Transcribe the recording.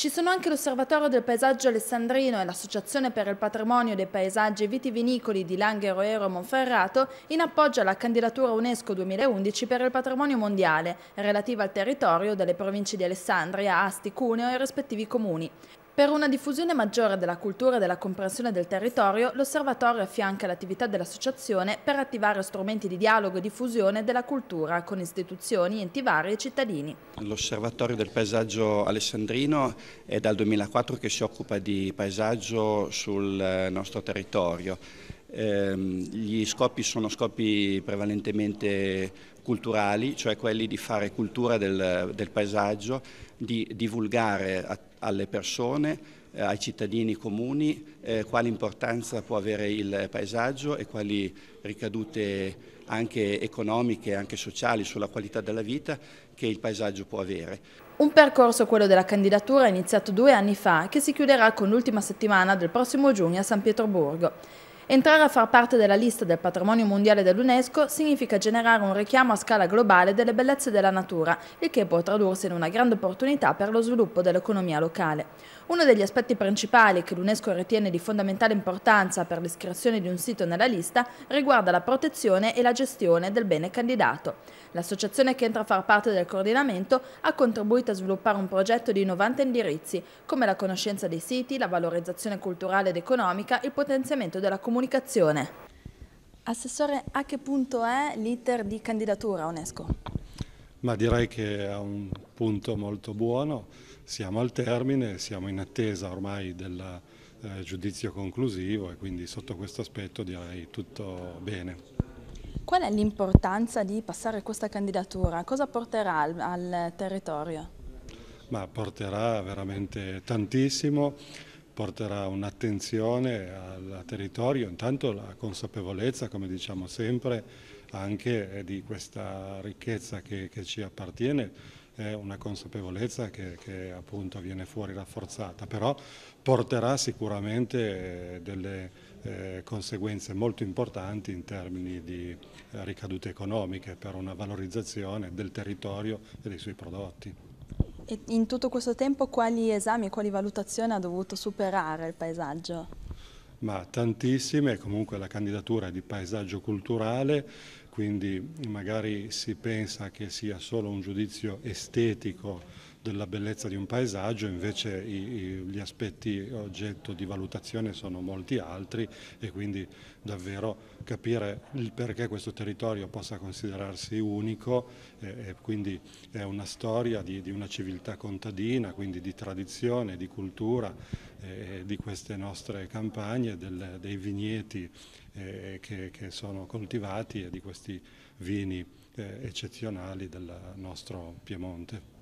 Ci sono anche l'Osservatorio del Paesaggio Alessandrino e l'Associazione per il Patrimonio dei Paesaggi Vitivinicoli di Langhero Ero Monferrato in appoggio alla candidatura UNESCO 2011 per il patrimonio mondiale relativa al territorio delle province di Alessandria, Asti, Cuneo e rispettivi comuni. Per una diffusione maggiore della cultura e della comprensione del territorio, l'osservatorio affianca l'attività dell'associazione per attivare strumenti di dialogo e diffusione della cultura con istituzioni, enti vari e cittadini. L'osservatorio del paesaggio alessandrino è dal 2004 che si occupa di paesaggio sul eh, nostro territorio Ehm, gli scopi sono scopi prevalentemente culturali, cioè quelli di fare cultura del, del paesaggio, di divulgare a, alle persone, eh, ai cittadini comuni, eh, quale importanza può avere il paesaggio e quali ricadute anche economiche, anche sociali, sulla qualità della vita che il paesaggio può avere. Un percorso, quello della candidatura, iniziato due anni fa, che si chiuderà con l'ultima settimana del prossimo giugno a San Pietroburgo. Entrare a far parte della lista del patrimonio mondiale dell'UNESCO significa generare un richiamo a scala globale delle bellezze della natura, il che può tradursi in una grande opportunità per lo sviluppo dell'economia locale. Uno degli aspetti principali che l'UNESCO ritiene di fondamentale importanza per l'iscrizione di un sito nella lista riguarda la protezione e la gestione del bene candidato. L'associazione che entra a far parte del coordinamento ha contribuito a sviluppare un progetto di 90 indirizzi, come la conoscenza dei siti, la valorizzazione culturale ed economica, il potenziamento della comunità comunicazione. Assessore, a che punto è l'iter di candidatura UNESCO? Ma direi che è un punto molto buono, siamo al termine, siamo in attesa ormai del eh, giudizio conclusivo e quindi sotto questo aspetto direi tutto bene. Qual è l'importanza di passare questa candidatura? Cosa porterà al, al territorio? Ma porterà veramente tantissimo porterà un'attenzione al territorio, intanto la consapevolezza, come diciamo sempre, anche eh, di questa ricchezza che, che ci appartiene, è una consapevolezza che, che, appunto viene fuori rafforzata, però porterà sicuramente eh, delle eh, conseguenze molto importanti in termini di eh, ricadute economiche per una valorizzazione del territorio e dei suoi prodotti. E in tutto questo tempo quali esami quali valutazioni ha dovuto superare il paesaggio? Ma tantissime, comunque la candidatura di paesaggio culturale quindi magari si pensa che sia solo un giudizio estetico della bellezza di un paesaggio, invece gli aspetti oggetto di valutazione sono molti altri e quindi davvero capire il perché questo territorio possa considerarsi unico e quindi è una storia di, una civiltà contadina, quindi di tradizione, di cultura eh, di queste nostre campagne, del, dei vigneti eh, che, che, sono coltivati e di questi vini eh, eccezionali del nostro Piemonte.